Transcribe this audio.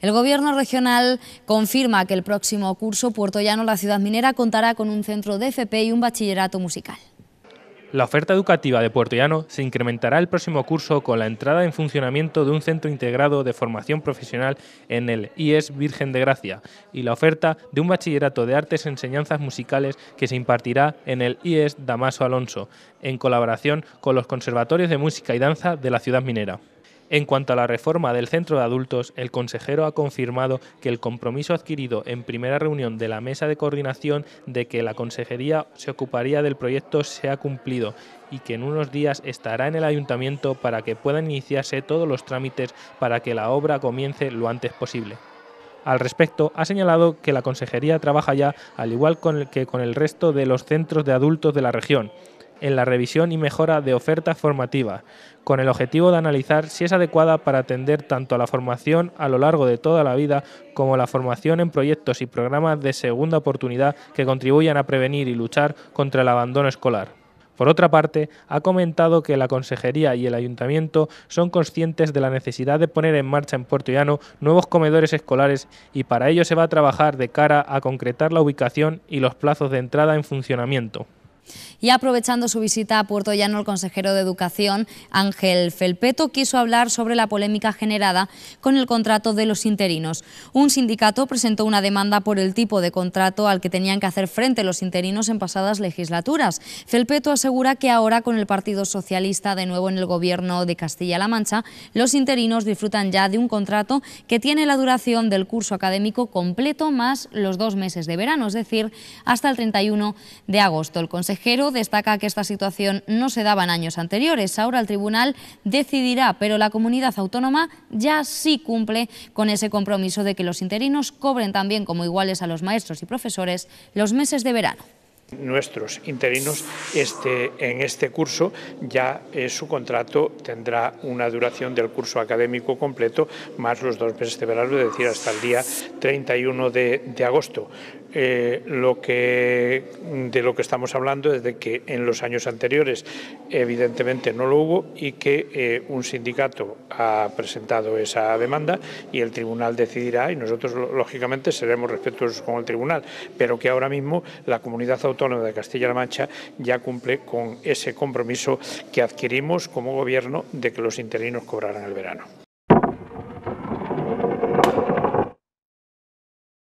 El Gobierno regional confirma que el próximo curso puertollano la ciudad minera contará con un centro de FP y un bachillerato musical. La oferta educativa de Llano se incrementará el próximo curso con la entrada en funcionamiento de un centro integrado de formación profesional en el IES Virgen de Gracia y la oferta de un bachillerato de artes y enseñanzas musicales que se impartirá en el IES Damaso Alonso, en colaboración con los conservatorios de música y danza de la ciudad minera. En cuanto a la reforma del centro de adultos, el consejero ha confirmado que el compromiso adquirido en primera reunión de la mesa de coordinación de que la consejería se ocuparía del proyecto se ha cumplido y que en unos días estará en el ayuntamiento para que puedan iniciarse todos los trámites para que la obra comience lo antes posible. Al respecto, ha señalado que la consejería trabaja ya, al igual que con el resto de los centros de adultos de la región, en la revisión y mejora de ofertas formativas, con el objetivo de analizar si es adecuada para atender tanto a la formación a lo largo de toda la vida como la formación en proyectos y programas de segunda oportunidad que contribuyan a prevenir y luchar contra el abandono escolar. Por otra parte, ha comentado que la Consejería y el Ayuntamiento son conscientes de la necesidad de poner en marcha en Puerto Llano nuevos comedores escolares y para ello se va a trabajar de cara a concretar la ubicación y los plazos de entrada en funcionamiento. Y aprovechando su visita a Puerto Llano, el consejero de Educación, Ángel Felpeto, quiso hablar sobre la polémica generada con el contrato de los interinos. Un sindicato presentó una demanda por el tipo de contrato al que tenían que hacer frente los interinos en pasadas legislaturas. Felpeto asegura que ahora, con el Partido Socialista de nuevo en el gobierno de Castilla-La Mancha, los interinos disfrutan ya de un contrato que tiene la duración del curso académico completo más los dos meses de verano, es decir, hasta el 31 de agosto. El Jero destaca que esta situación no se daba en años anteriores. Ahora el tribunal decidirá, pero la comunidad autónoma ya sí cumple con ese compromiso de que los interinos cobren también como iguales a los maestros y profesores los meses de verano. Nuestros interinos este, en este curso ya eh, su contrato tendrá una duración del curso académico completo más los dos meses de verano, es decir, hasta el día 31 de, agosto. Eh, lo que de lo que estamos hablando es de que en los años anteriores evidentemente no lo hubo y que eh, un sindicato ha presentado esa demanda y el tribunal decidirá y nosotros lógicamente seremos respetuosos con el tribunal, pero que ahora mismo la comunidad autónoma de Castilla-La Mancha ya cumple con ese compromiso que adquirimos como gobierno de que los interinos cobraran el verano.